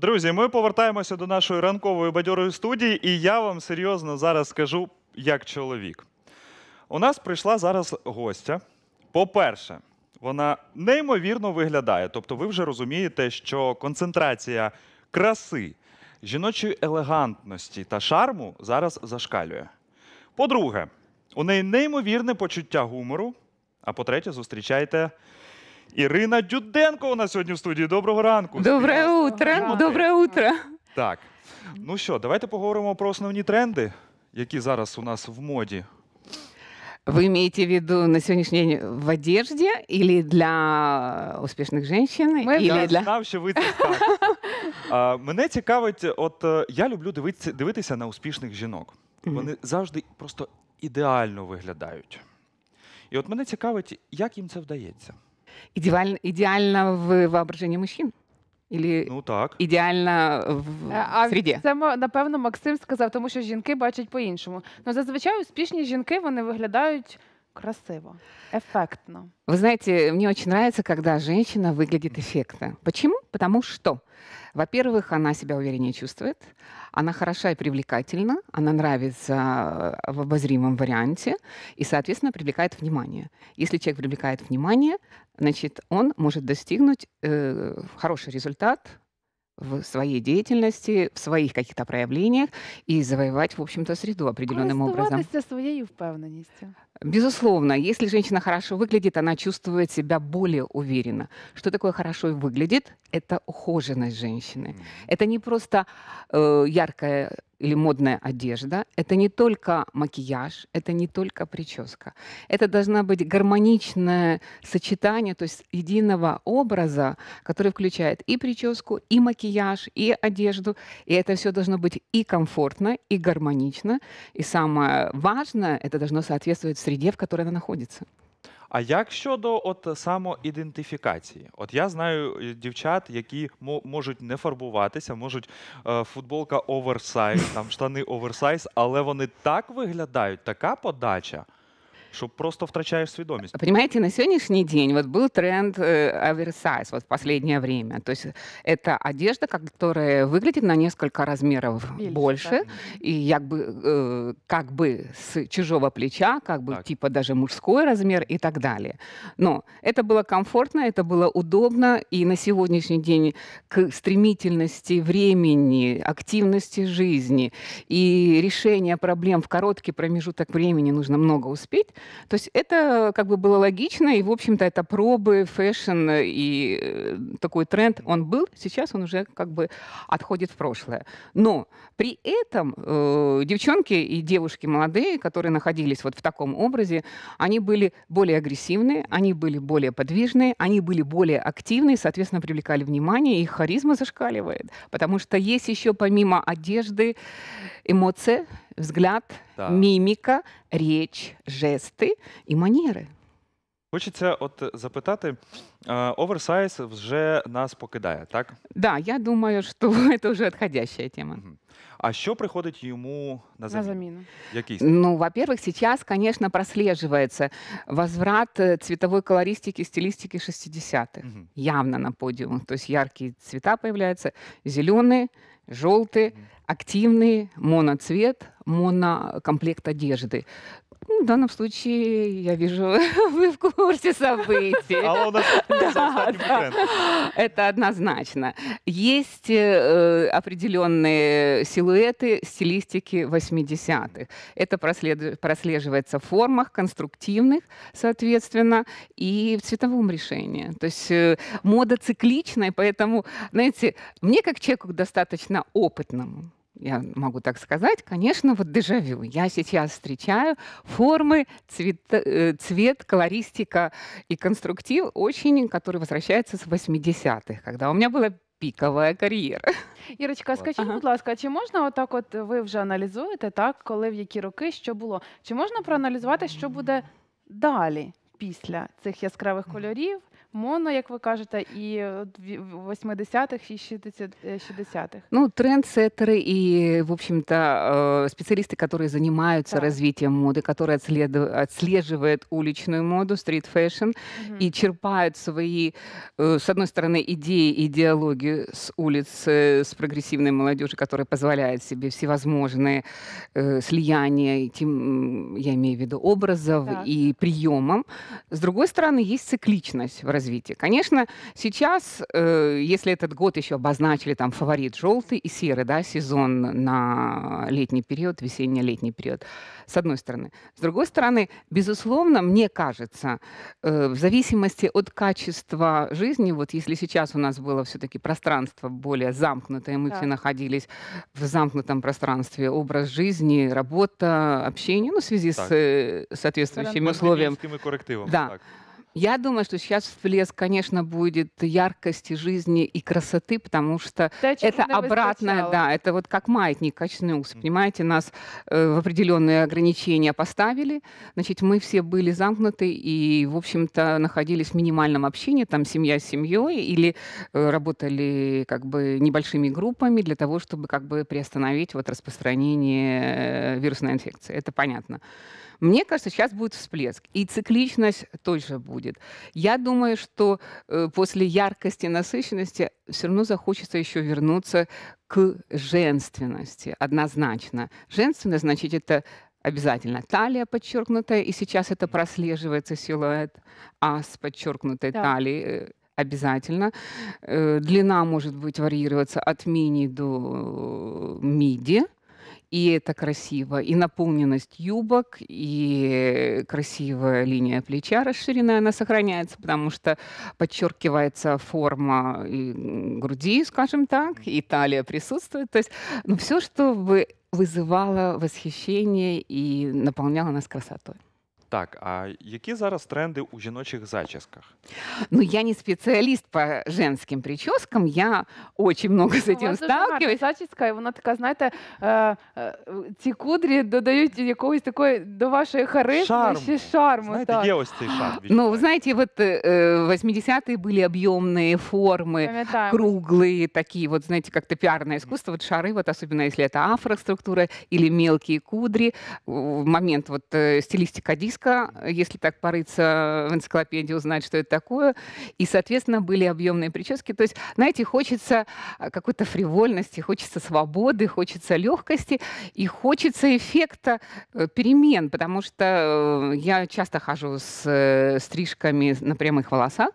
Друзі, ми повертаємося до нашої ранкової бадьорої студії, і я вам серйозно зараз скажу як чоловік. У нас прийшла зараз гостя. По-перше, вона неймовірно виглядає. Тобто, ви вже розумієте, що концентрація краси, жіночої елегантності та шарму зараз зашкалює. По-друге, у неї неймовірне почуття гумору. А по-третє, зустрічайте Ірина Дюденко у нас сьогодні в студії. Доброго ранку. Доброе утро. Доброе утро. Так. Ну що, давайте поговоримо про основні тренди, які зараз у нас в моді. Вы имеете в виду на сегодняшний день в одежде или для успешных женщин? или Я для... знав, що ви це скажете. Мене цікавить, от е, я люблю дивитися, дивитися на успішних жінок. Вони завжди просто ідеально виглядають. І от мене цікавить, як їм це вдається. идеально, идеально в воображении мужчин. или ну так ідеальна в э, а среді. це напевно Максим сказав, тому що жінки бачать по-іншому. Ну зазвичай успішні жінки вони виглядають красиво, эффектно. Вы знаете, мне очень нравится, когда женщина выглядит эффектно. Почему? Потому что, во-первых, она себя увереннее чувствует, она хороша и привлекательна, она нравится в обозримом варианте и, соответственно, привлекает внимание. Если человек привлекает внимание, значит, он может достигнуть э, хороший результат в своей деятельности, в своих каких-то проявлениях и завоевать, в общем-то, среду определенным образом. Користуватися своєю впевненістю. Безусловно, если женщина хорошо выглядит, она чувствует себя более уверенно. Что такое хорошо выглядит? Это ухоженность женщины. Это не просто э, яркая или модная одежда, это не только макияж, это не только прическа. Это должна быть гармоничное сочетание, то есть единого образа, который включает и прическу, и макияж, и одежду. И это все должно быть и комфортно, и гармонично. И самое важное, это должно соответствовать среде, в которой она находится. А як щодо от самоідентифікації? От я знаю е, дівчат, які можуть не фарбуватися, можуть е, футболка оверсайз, там штани оверсайз, але вони так виглядають, така подача. Чтобы просто втрачаешь свідомість. Понимаете, на сегодняшний день вот был тренд э, оверсайз вот в последнее время. То есть это одежда, которая выглядит на несколько размеров Більше, больше, так. и как бы, э, как бы с чужого плеча, как бы так. типа даже мужской размер и так далее. Но это было комфортно, это было удобно, и на сегодняшний день к стремительности времени, активности жизни и решения проблем в короткий промежуток времени нужно много успеть, то есть это как бы было логично, и, в общем-то, это пробы, фэшн э, и э, такой тренд, он был, сейчас он уже как бы отходит в прошлое. Но при этом э, девчонки и девушки молодые, которые находились вот в таком образе, они были более агрессивные, они были более подвижные, они были более активные, соответственно, привлекали внимание, их харизма зашкаливает. Потому что есть еще помимо одежды эмоции, взгляд, да. міміка, річ, жести і маніри. Хочеться от запитати, э, оверсайз вже нас покидає, так? Да, я думаю, що це вже відходяща тема. А что приходит ему на замену? На замену. Який? Ну, во-первых, сейчас, конечно, прослеживается возврат э, цветовой колористики, стилистики 60-х. Угу. Явно на подиум. То есть яркие цвета появляются, зеленые, желтый, активный, моноцвет, монокомплект одежды. В данном случае я вижу, вы в курсе событий. Алло, да, да. Это однозначно. Есть э, определенные силуэты стилистики 80-х. Это прослеживается в формах конструктивных, соответственно, и в цветовом решении. То есть э, мода цикличная, поэтому, знаете, мне как человеку достаточно опытному, я могу так сказать, конечно, вот дежавю. Я сейчас встречаю формы, цвет, э, цвет колористика и конструктив очень, который возвращается с 80-х, когда у меня была пиковая карьера. Ірочка, а скажіть, ага. будь ласка, а чи можна отак, от ви вже аналізуєте, так, коли в які роки що було? Чи можна проаналізувати, що буде далі після цих яскравих кольорів? моно, як ви кажете, і 80-х, і 60-х. Ну, трендсеттеры и, в общем-то, э, специалисты, которые занимаются да. развитием моды, которые отследуют, отслеживают уличную моду, стрит-фэшн, угу. и черпают свои, э, с одной стороны, идеи, идеологию с улиц, э, с прогрессивной молодежи, которая позволяет себе всевозможные слияния, тем, я имею в виду образов да. и приемом. С другой стороны, есть цикличность в развитии развития. Конечно, сейчас, э, если этот год еще обозначили там фаворит желтый и серый, да, сезон на летний период, весенне летний период, с одной стороны. С другой стороны, безусловно, мне кажется, э, в зависимости от качества жизни, вот если сейчас у нас было все-таки пространство более замкнутое, мы да. все находились в замкнутом пространстве, образ жизни, работа, общение, ну, в связи так. с э, соответствующими условиями. Да. Так. Я думаю, что сейчас всплеск, конечно, будет яркости жизни и красоты, потому что да, это обратное, да, это вот как маятник качнулся, понимаете, нас э, в определенные ограничения поставили, значит, мы все были замкнуты и, в общем-то, находились в минимальном общении, там семья с семьей или э, работали как бы небольшими группами для того, чтобы как бы приостановить вот распространение э, вирусной инфекции. Это понятно. Мне кажется, сейчас будет всплеск. И цикличность тоже будет будет. Я думаю, что э, после яркости, и насыщенности все равно захочется еще вернуться к женственности, однозначно. Женственность, значит, это Обязательно талия подчеркнутая, и сейчас это прослеживается силуэт ас подчеркнутой да. талии э, обязательно. Э, длина может быть варьироваться от мини до миди. И это красиво. И наполненность юбок, и красивая линия плеча расширенная, она сохраняется, потому что подчеркивается форма груди, скажем так, и талия присутствует. То есть ну, все, что вызывало восхищение и наполняло нас красотой. Так, а какие зараз тренды у жіночих заческах? Ну, я не специалист по женским прическам, я очень много с ну, этим сталкиваюсь. зачіска, і вона така, знаєте, э, э, е, е, кудри кудрі додають то такой до вашої харизмы, ну, еще шарму. Знаєте, так. є ось Ну, вы знаете, вот э, 80-е были объемные формы, Пам'ятаємо. круглые такие, вот знаете, как-то пиарное искусство, вот шары, вот особенно если это афроструктура или мелкие кудри, в момент вот э, стилистика диска, близко. Э, если так порыться э, в энциклопедии, узнать, что это такое. И, соответственно, были объемные прически. То есть, знаете, хочется э, какой-то фривольности, хочется свободы, хочется легкости и хочется эффекта перемен, потому что я часто хожу с стрижками на прямых волосах.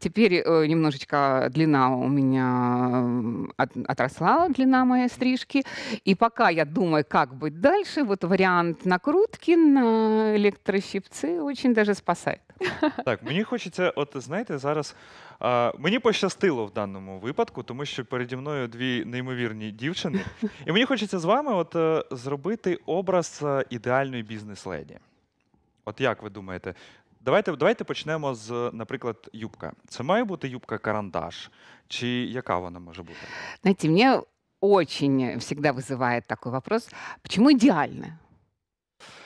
Теперь немножечко длина у меня отросла, длина моей стрижки. И пока я думаю, как быть дальше, вот вариант накрутки на электро микрошипцы очень даже спасають. Так, мені хочеться, от знаєте, зараз а, мені пощастило в даному випадку, тому що переді мною дві неймовірні дівчини. І мені хочеться з вами от е, зробити образ е, ідеальної бізнес-леді. От як ви думаєте? Давайте, давайте почнемо з, наприклад, юбка. Це має бути юбка карандаш, чи яка вона може бути? Знаете, мне очень всегда вызывает такой вопрос, почему идеально?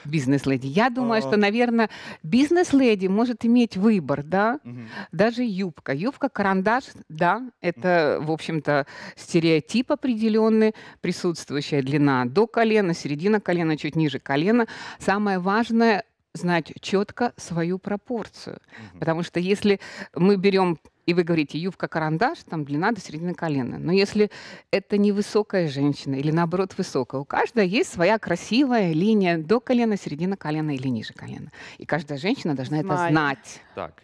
бизнес-леди. Я думаю, а... что, наверное, бизнес-леди может иметь выбор, да, угу. даже юбка. Юбка, карандаш, да, это, угу. в общем-то, стереотип определенный, присутствующая длина до колена, середина колена, чуть ниже колена. Самое важное знать четко свою пропорцию. Угу. Потому что если мы берем и вы говорите, юбка карандаш, там длина до середины колена. Но если это невысокая женщина или наоборот высокая, у каждой есть своя красивая линия до колена, середина колена или ниже колена. И каждая женщина должна Знаю. это знать. Так.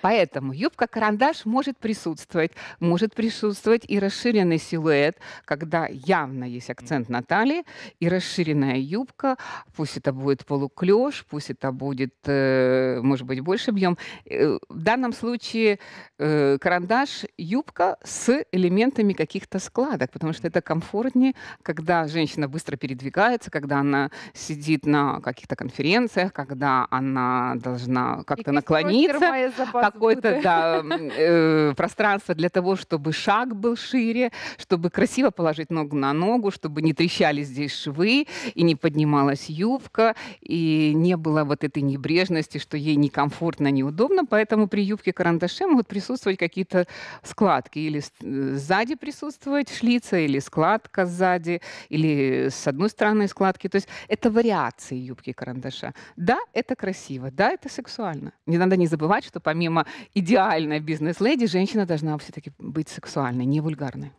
Поэтому юбка-карандаш может присутствовать. Может присутствовать и расширенный силуэт, когда явно есть акцент на талии, и расширенная юбка, пусть это будет полуклеш, пусть это будет, э, может быть, больше объем. Э, в данном случае э, карандаш — юбка с элементами каких-то складок, потому что это комфортнее, когда женщина быстро передвигается, когда она сидит на каких-то конференциях, когда она должна как-то наклониться какое-то да, э, пространство для того, чтобы шаг был шире, чтобы красиво положить ногу на ногу, чтобы не трещали здесь швы и не поднималась юбка, и не было вот этой небрежности, что ей некомфортно, неудобно. Поэтому при юбке карандаше могут присутствовать какие-то складки. Или э, сзади присутствовать шлица, или складка сзади, или с одной стороны складки. То есть это вариации юбки карандаша. Да, это красиво, да, это сексуально. Не надо не забывать, что помимо идеальной бизнес-леди, женщина должна все-таки быть сексуальной, не вульгарной.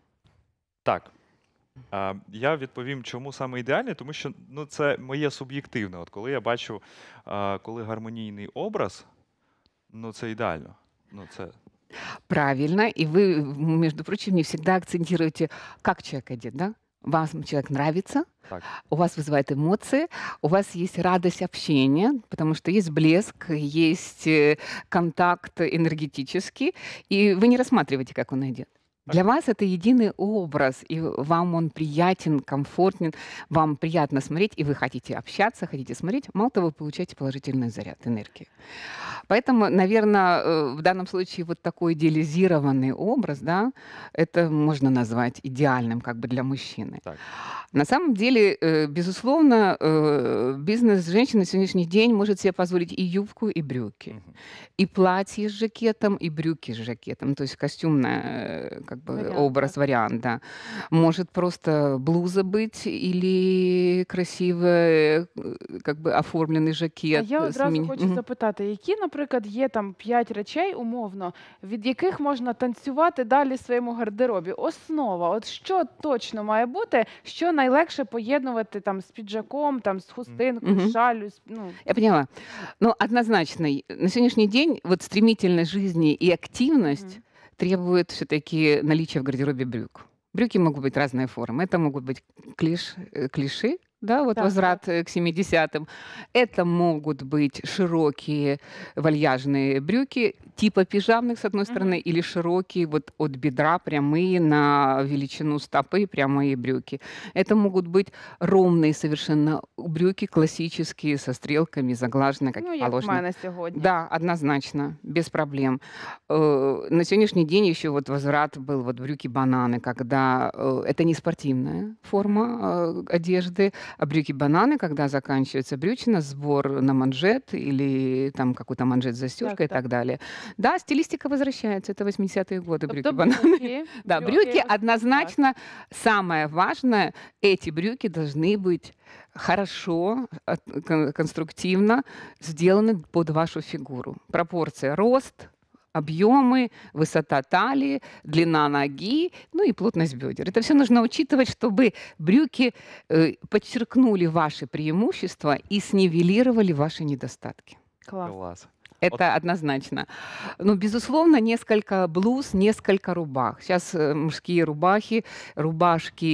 Так. Я відповім, чому саме ідеальне, тому що ну, це моє суб'єктивне. От коли я бачу, коли гармонійний образ, ну це ідеально. Ну, це... Правильно. і ви, між прочим, не всегда акцентируете, как человек так? да? вам человек нравится, так. у вас вызывает эмоции, у вас есть радость общения, потому что есть блеск, есть э, контакт энергетический, и вы не рассматриваете, как он идет. Для вас это единый образ, и вам он приятен, комфортен, вам приятно смотреть, и вы хотите общаться, хотите смотреть. Мало того, вы получаете положительный заряд энергии. Поэтому, наверное, э, в данном случае вот такой идеализированный образ, да, это можно назвать идеальным как бы для мужчины. Так. На самом деле, э, безусловно, э, бизнес женщины на сегодняшний день может себе позволить и юбку, и брюки, угу. и платье с жакетом, и брюки с жакетом, то есть костюмная как бы вариант, образ, да. вариант, да. Может просто блуза быть или красивий, э, как бы оформленный жакет. А я одразу Змі... хочу запитати, які, наприклад, є там п'ять речей умовно, від яких можна танцювати далі в своєму гардеробі? Основа, от що точно має бути, що найлегше поєднувати там з піджаком, там з хустинкою, mm -hmm. шалю. ну. Я поняла. Ну, однозначно, на сьогоднішній день вот стремительность жизни і активність. Mm -hmm требует все-таки наличия в гардеробе брюк. Брюки могут быть разной формы. Это могут быть клиш, э, клиши, да, вот да. возврат э, к 70-м. Это могут быть широкие вальяжные брюки, типа пижамных, с одной стороны, mm-hmm. или широкие вот от бедра прямые на величину стопы прямые брюки. Это могут быть ровные совершенно брюки, классические, со стрелками, заглаженные, как ну, як положено. Мене сьогодні. Да, однозначно, без проблем. Э, на сегодняшний день еще вот возврат был вот брюки-бананы, когда э, это не спортивная форма одежды, а брюки-бананы, когда заканчивается брючина, сбор на манжет или там какой-то манжет застежка и так далее. Да, стилистика возвращается. Это 80-е годы брюки-бананы. Да, брюки однозначно самое важное. Эти брюки должны быть хорошо, э, конструктивно сделаны под вашу фигуру. Пропорция рост, объемы, высота талии, длина ноги, ну и плотность бедер. Это все нужно учитывать, чтобы брюки э, подчеркнули ваши преимущества и снивелировали ваши недостатки. Класс. Класс. Это однозначно. Ну, безусловно, несколько блуз, несколько рубах. Сейчас э, мужские рубахи, рубашки,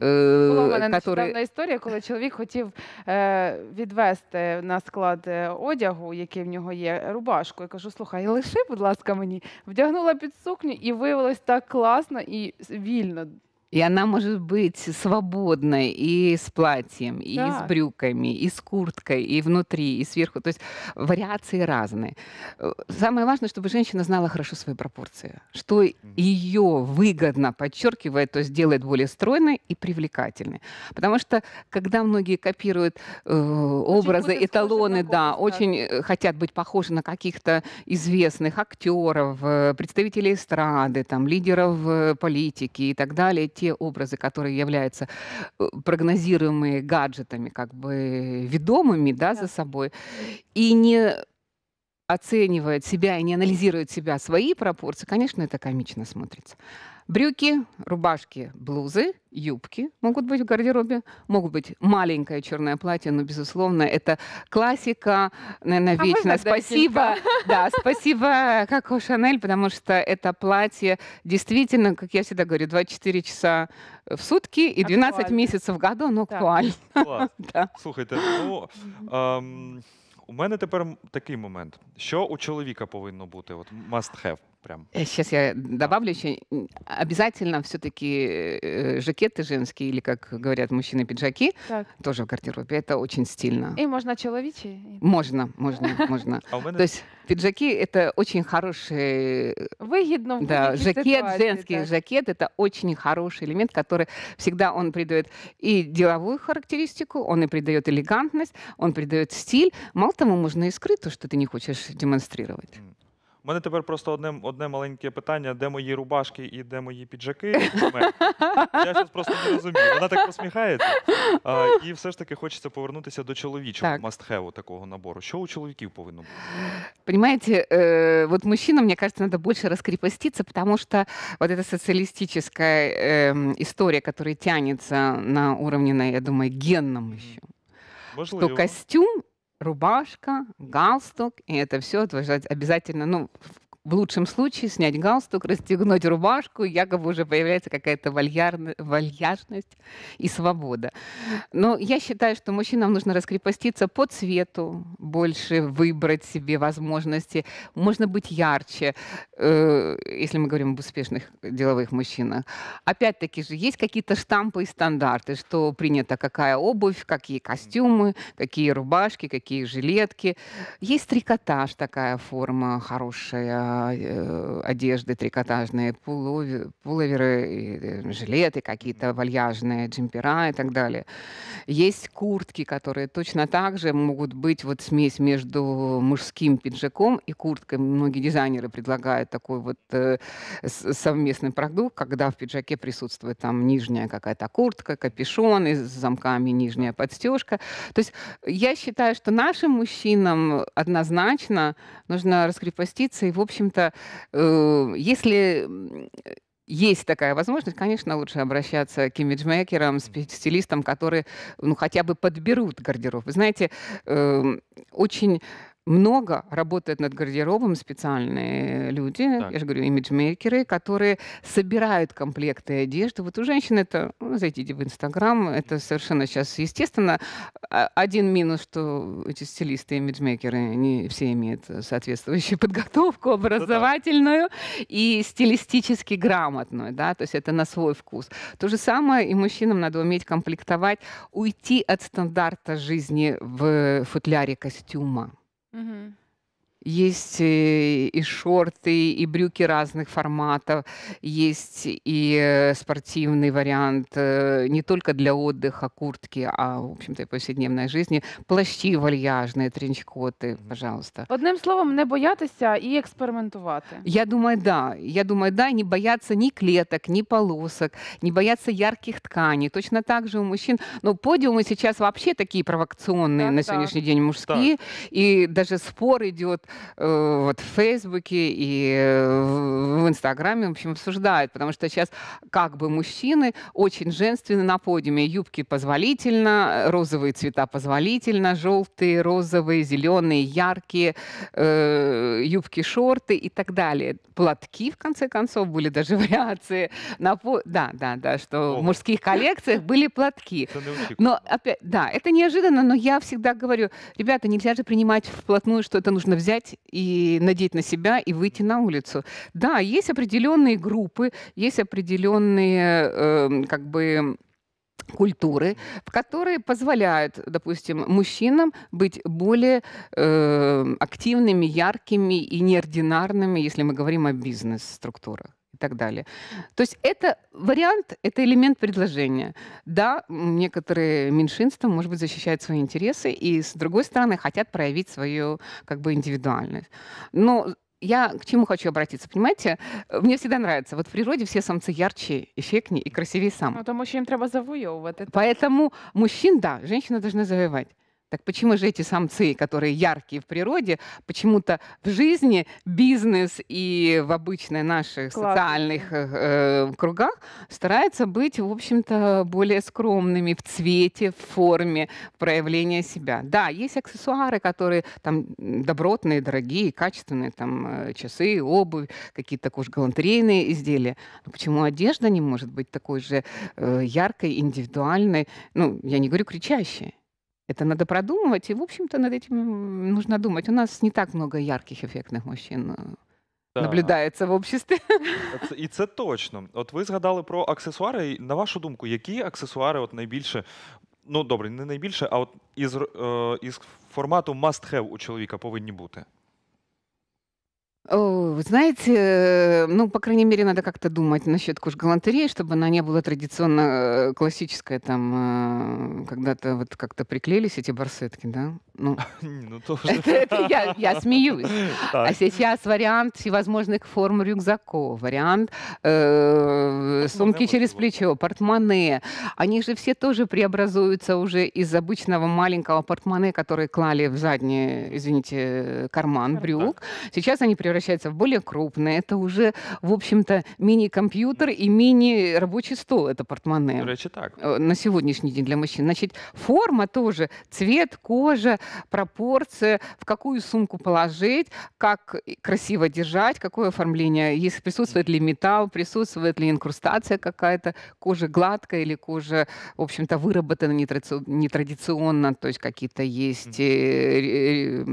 е, э, Була в мене нещодавно которые... історія, коли чоловік хотів е, відвести на склад е, одягу, який в нього є, рубашку. Я кажу: слухай, лиши, будь ласка, мені. Вдягнула під сукню і виявилось так класно і вільно. И она может быть свободной и с платьем, и да. с брюками, и с курткой, и внутри, и сверху. То есть вариации разные. Э, самое важное, чтобы женщина знала хорошо свои пропорции. Что ее выгодно подчеркивает, то есть делает более стройной и привлекательной. Потому что, когда многие копируют э, образы, эталоны, да, да, очень э, хотят быть похожи на каких-то известных актеров, э, представителей эстрады, там, лидеров политики и так далее, те образы, которые являются э, прогнозируемыми гаджетами, как бы ведомыми да, да. за собой, и не оценивает себя и не анализирует себя, свои пропорции, конечно, это комично смотрится. Брюки, рубашки, блузы, юбки могут быть в гардеробе, могут быть маленькое черное платье, но, безусловно, это классика, наверное, а Спасибо, да, спасибо как у Шанель, потому что это платье действительно, как я всегда говорю, 24 часа в сутки и 12 актуально. месяцев в году, оно актуально. Клас. да. Слухайте, ну, ем, у меня теперь такой момент. что у человека повинно быть вот must have прям. Сейчас э, я добавлю еще. Обязательно все-таки э, жакеты женские, или, как говорят мужчины, пиджаки, так. тоже в гардеробе. Это очень стильно. И можно человечи. Можно, можно, можно. А то есть пиджаки — это очень хорошие... Э, Выгодно Да, жакет, женский жакет — это очень хороший элемент, который всегда он придает и деловую характеристику, он и придает элегантность, он придает стиль. Мало того, можно и скрыть то, что ты не хочешь демонстрировать. У мене тепер просто одне одне маленьке питання: де мої рубашки і де мої піджаки? Я зараз просто не розумію. Вона так посміхається. А, І все ж таки хочеться повернутися до чоловічого так. мастхеву такого набору. Що у чоловіків повинно бути? Понимаете, э, вот мужчинам, мне кажется, надо больше раскрепоститься, потому что вот эта социалистическая э, история, которая тянется на уровне, я думаю, генном еще, Можливо. что костюм рубашка, галстук, и это все обязательно, ну, в лучшем случае снять галстук, расстегнуть рубашку, якобы уже появляется какая-то вальярно, вальяжность и свобода. Но я считаю, что мужчинам нужно раскрепоститься по цвету, больше выбрать себе возможности, можно быть ярче, э, если мы говорим об успешных деловых мужчинах. Опять-таки же, есть какие-то штампы и стандарты, что принято, какая обувь, какие костюмы, какие рубашки, какие жилетки. Есть трикотаж, такая форма хорошая, а, э, одежды, трикотажные пуловеры, э, жилеты какие-то вальяжные, джемпера и так далее. Есть куртки, которые точно так же могут быть вот смесь между мужским пиджаком и курткой. Многие дизайнеры предлагают такой вот э, совместный продукт, когда в пиджаке присутствует там нижняя какая-то куртка, капюшон, и с замками нижняя подстежка. То есть я считаю, что нашим мужчинам однозначно нужно раскрепоститься и, в общем, общем-то, э, если есть такая возможность, конечно, лучше обращаться к имиджмейкерам, стилистам, которые ну, хотя бы подберут гардероб. Вы знаете, э, очень много работают над гардеробом специальные люди, так. я же говорю, имиджмейкеры, которые собирают комплекты одежды. Вот у женщин это, ну, зайдите в Инстаграм, это совершенно сейчас естественно. А, один минус, что эти стилисты, имиджмейкеры, они все имеют соответствующую подготовку ну образовательную ну, и стилистически грамотную, да, то есть это на свой вкус. То же самое и мужчинам надо уметь комплектовать, уйти от стандарта жизни в футляре костюма. Mm-hmm. Есть э, и шорты, и брюки разных форматов, есть и спортивный вариант э, не только для отдыха, куртки, а, в общем-то, и повседневной жизни. Плащи вальяжные, тренчкоты, пожалуйста. Одним словом, не бояться и экспериментировать. Я думаю, да. Я думаю, да, не бояться ни клеток, ни полосок, не бояться ярких тканей. Точно так же у мужчин. Но подиумы сейчас вообще такие провокационные Так, на так. сегодняшний день мужские. И даже спор идет Э, вот в Фейсбуке и э, в Инстаграме, в общем, обсуждают, потому что сейчас как бы мужчины очень женственны на подиуме. Юбки позволительно, розовые цвета позволительно, желтые, розовые, зеленые, яркие, э, юбки-шорты и так далее. Платки, в конце концов, были даже вариации. На по... Да, да, да, что О. в мужских коллекциях были платки. Но опять, да, это неожиданно, но я всегда говорю, ребята, нельзя же принимать вплотную, что это нужно взять взять и надеть на себя и выйти на улицу. Да, есть определенные группы, есть определенные э, как бы культуры, которые позволяют, допустим, мужчинам быть более э, активными, яркими и неординарными, если мы говорим о бизнес-структурах и так далее. То есть это вариант, это элемент предложения. Да, некоторые меньшинства, может быть, защищают свои интересы и, с другой стороны, хотят проявить свою как бы индивидуальность. Но я к чему хочу обратиться, понимаете? Мне всегда нравится. Вот в природе все самцы ярче, эффектнее и красивее сам. Ну, а то мужчин треба завоевывать. Это... Поэтому мужчин, да, женщина должна завоевать. Так почему же эти самцы, которые яркие в природе, почему-то в жизни, бизнес и в обычной наших Класс. социальных э, э, кругах стараются быть, в общем-то, более скромными в цвете, в форме проявления себя. Да, есть аксессуары, которые там добротные, дорогие, качественные, там э, часы, обувь, какие-то такие уж галантерейные изделия. Но почему одежда не может быть такой же э, яркой, индивидуальной, ну, я не говорю кричащей? Это надо продумывать, и, в общем-то, над этим нужно думать. У нас не так много ярких эффектних мужчин. Э, да. Наблюдається в обществі. І э, це точно. От ви згадали про аксесуари. На вашу думку, які аксесуари от найбільше, ну добре, не найбільше, а от із е, із формату must have у чоловіка повинні бути? вы знаете, ну, по крайней мере, надо как-то думать насчет куш-галантереи, чтобы она не была традиционно э, классическая, там, э, когда-то вот как-то приклеились эти барсетки, да? Ну, ну тоже. Это, это я, я смеюсь. А так. А сейчас вариант всевозможных форм рюкзаков, вариант э, сумки через плечо, портмоне. Они же все тоже преобразуются уже из обычного маленького портмоне, который клали в задний, извините, карман брюк. Сейчас они превращаются превращается в более крупное. Это уже, в общем-то, мини-компьютер и мини-рабочий стол. Это портмоне. До речі, так. Э, на сегодняшний день для мужчин. Значит, форма тоже, цвет, кожа, пропорция, в какую сумку положить, как красиво держать, какое оформление. Если присутствует ли металл, присутствует ли инкрустация какая-то, кожа гладкая или кожа, в общем-то, выработана нетрадиционно, то есть какие-то есть, э,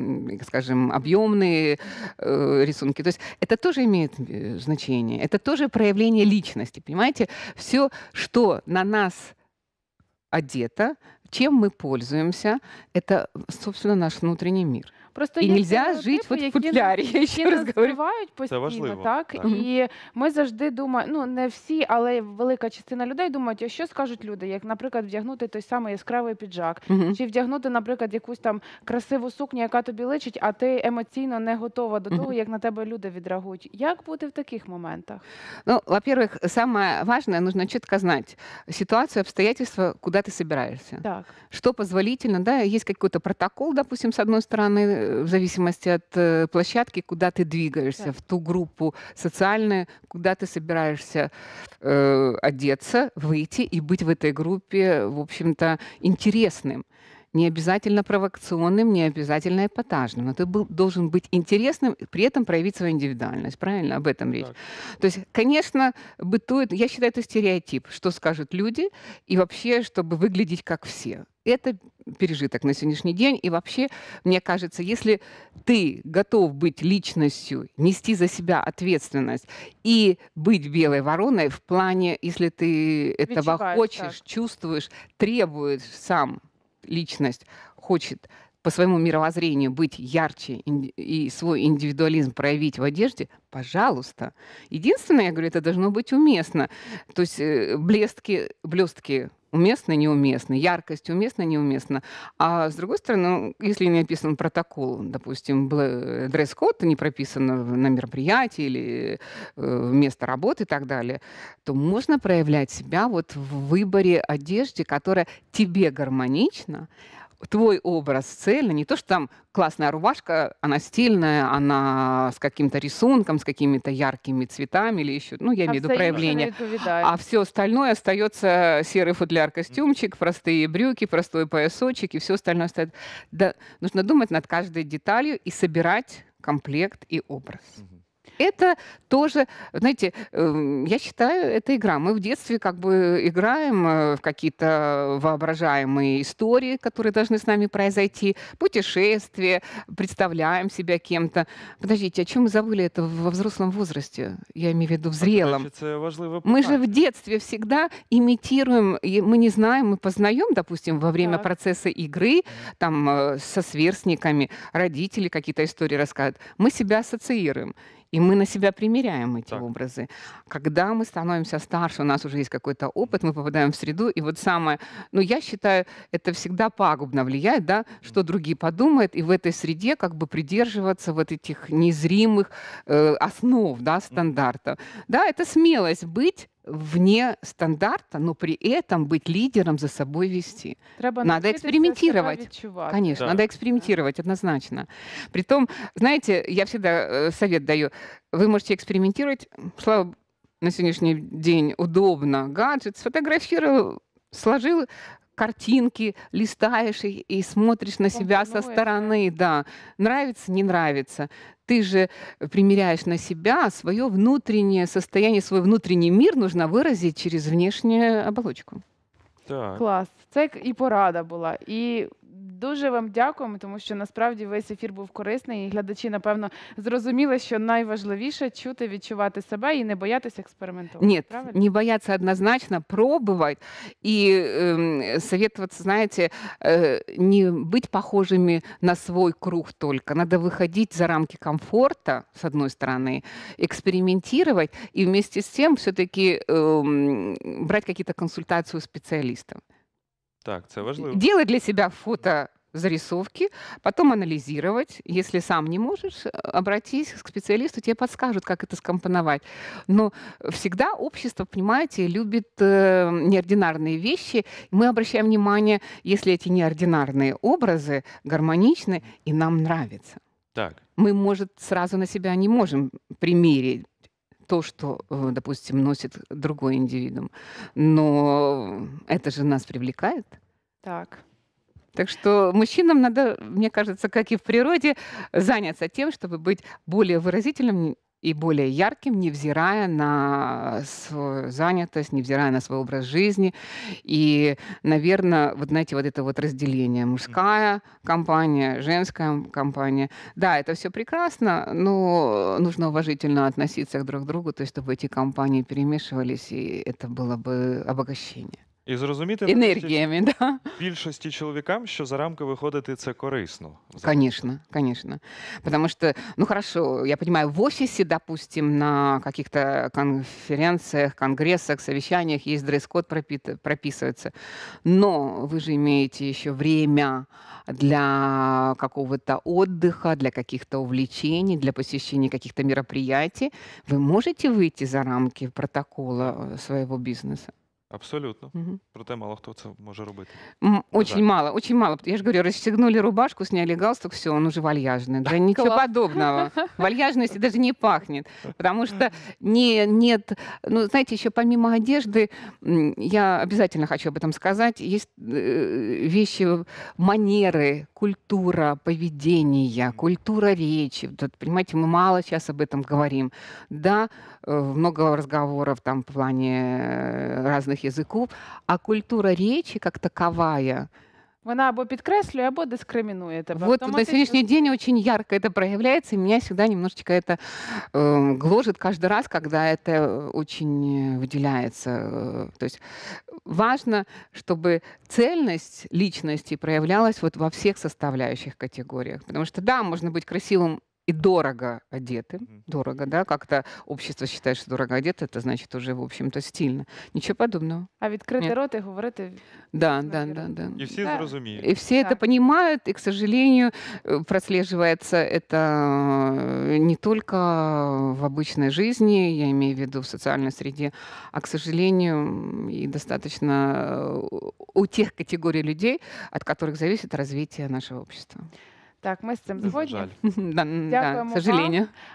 скажем, объемные э, рисунки. То есть это тоже имеет э, значение. Это тоже проявление личности, понимаете? Все, что на нас одето, чем мы пользуемся, это, собственно, наш внутренний мир. Просто І є нельзя жити стереотипи, в футляре, я ще раз нас говорю. впливають постійно, важливо, так? так. І ми завжди думаємо, ну не всі, але велика частина людей думають, а що скажуть люди, як, наприклад, вдягнути той самий яскравий піджак, Мгм. чи вдягнути, наприклад, якусь там красиву сукню, яка тобі личить, а ти емоційно не готова до того, як на тебе люди відреагують. Як бути в таких моментах? Ну, во-первых, саме важное, нужно четко знати ситуацію, обстоятельства, куди ти собираешься. Так. Что позволительно, да, есть какой протокол, допустим, з одної сторони. в зависимости от э, площадки, куда ты двигаешься, да. в ту группу социальную, куда ты собираешься э, одеться, выйти и быть в этой группе, в общем-то, интересным не обязательно провокационным, не обязательно эпатажным. Но ты был, должен быть интересным, при этом проявить свою индивидуальность. Правильно? Об этом речь. Так. То есть, конечно, бытует, я считаю, это стереотип, что скажут люди, и вообще, чтобы выглядеть как все. Это пережиток на сегодняшний день. И вообще, мне кажется, если ты готов быть личностью, нести за себя ответственность и быть белой вороной в плане, если ты этого Вечеваешь, хочешь, так. чувствуешь, требуешь сам личность хочет по своему мировоззрению быть ярче и свой индивидуализм проявить в одежде, пожалуйста. Единственное, я говорю, это должно быть уместно. То есть э, блестки, блестки уместно, неуместно, яркость уместно, неуместно. А с другой стороны, ну, если не описан протокол, допустим, э, дресс-код не прописано на мероприятии или э, место работы и так далее, то можно проявлять себя вот в выборе одежды, которая тебе гармонична, твой образ цельный, не то, что там классная рубашка, она стильная, она с каким-то рисунком, с какими-то яркими цветами или еще, ну, я имею в виду проявление. А все остальное остается серый футляр костюмчик, простые брюки, простой поясочек и все остальное остается. Да, нужно думать над каждой деталью и собирать комплект и образ. Угу это тоже, знаете, эм, я считаю, это игра. Мы в детстве как бы играем э, в какие-то воображаемые истории, которые должны с нами произойти, путешествия, представляем себя кем-то. Подождите, а чем мы забыли это во взрослом возрасте? Я имею в виду в зрелом. Мы же в детстве всегда имитируем, мы не знаем, мы познаем, допустим, во время так. процесса игры, там э, со сверстниками, родители какие-то истории рассказывают. Мы себя ассоциируем. И мы на себя примеряем эти так. образы. Когда мы становимся старше, у нас уже есть какой-то опыт, мы попадаем в среду. И вот самое, ну я считаю, это всегда пагубно влияет, да, что другие подумают, и в этой среде как бы придерживаться вот этих незримых э, основ, да, стандартов. Да, это смелость быть вне стандарта, но при этом быть лидером за собой вести. Треба надо экспериментировать. Конечно, да. надо экспериментировать однозначно. Притом, знаете, я всегда э, совет даю, вы можете экспериментировать, слава на сегодняшний день удобно, гаджет, сфотографировал, сложил картинки листаешь и, и смотришь на себя со стороны, да. Нравится, не нравится. Ты же примеряешь на себя свое внутреннее состояние, свой внутренний мир нужно выразить через внешнюю оболочку. Так. Клас. Це як і порада була, і Дуже вам дякуємо, тому що насправді весь ефір був корисний, і глядачі, напевно, зрозуміли, що найважливіше чути, відчувати себе і не боятися экспериментовать. Нет, правильно? не боятися однозначно, пробовать и э, ем, советоваться, знаете, э, не быть похожими на свой круг только. Надо выходить за рамки комфорту, с одной стороны, экспериментировать и вместе с тем все-таки э, брать какие-то у специалистов. Так, це важливо. Делать для себя фото зарисовки, потом анализировать. Если сам не можешь, обратись к специалисту, тебе подскажут, как это скомпоновать. Но всегда общество, понимаете, любит э, неординарные вещи. Мы обращаем внимание, если эти неординарные образы гармоничны и нам нравятся. Так. Мы, может, сразу на себя не можем примерить, то, что, э, допустим, носит другой индивидуум. Но это же нас привлекает. Так. Так что мужчинам надо, мне кажется, как и в природе, заняться тем, чтобы быть более выразительным и более ярким, невзирая на свою занятость, невзирая на свой образ жизни. И, наверное, вот знаете, вот это вот разделение мужская компания, женская компания. Да, это все прекрасно, но нужно уважительно относиться друг к другу, то есть чтобы эти компании перемешивались, и это было бы обогащение. І зрозуміти енергіями, да? більшості чоловікам, що за рамки виходити це корисно. Конечно, конечно. Потому що, ну хорошо, я понимаю, в офісі, допустим, на каких-то конференциях, конгрессах, совещаниях есть дресс-код прописывается. Но вы же имеете еще время для какого-то отдыха, для каких-то увлечений, для посещения каких-то мероприятий. Вы можете выйти за рамки протокола своего бизнеса? Абсолютно. Угу. Проте мало хто це може робити. Очень да. мало, очень мало. Я ж говорю, расстегнули рубашку, сняли галстук, все, он уже вальяжный. Да ничего Класс. подобного. Вальяжности даже не пахнет. Потому что не, нет... Ну, знаете, еще помимо одежды, я обязательно хочу об этом сказать, есть э, вещи, манеры, культура поведения, культура речи. Вот, понимаете, мы мало сейчас об этом говорим. Да, э, много разговоров там в плане э, разных мовних язиків, а культура речі як таковая – Вона або підкреслює, або дискримінує тебе. Вот на Автоматично- сегодняшний день очень ярко это проявляется, и меня всегда немножечко это э, гложет каждый раз, когда это э, очень э, выделяется. э, То есть важно, чтобы цельность личности проявлялась вот во всех составляющих категориях. Потому что да, можно быть красивым и дорого одеты. Дорого, да? Как-то общество считает, что дорого одеты, это значит уже, в общем-то, стильно. Ничего подобного. А відкрити Ні. рот і говорить. Да, да, да, да. І всі Да. зрозуміють. И все это понимают, и, к сожалению, э, прослеживается это э, не только в обычной жизни, я имею в виду в социальной среде, а, к сожалению, и достаточно э, у тех категорий людей, от которых зависит развитие нашего общества. Так, ми з цим згодні. Дякуємо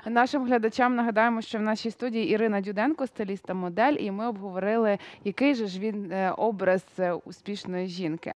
вам. нашим глядачам. Нагадаємо, що в нашій студії Ірина Дюденко, стиліста модель, і ми обговорили, який же ж він е, образ е, успішної жінки.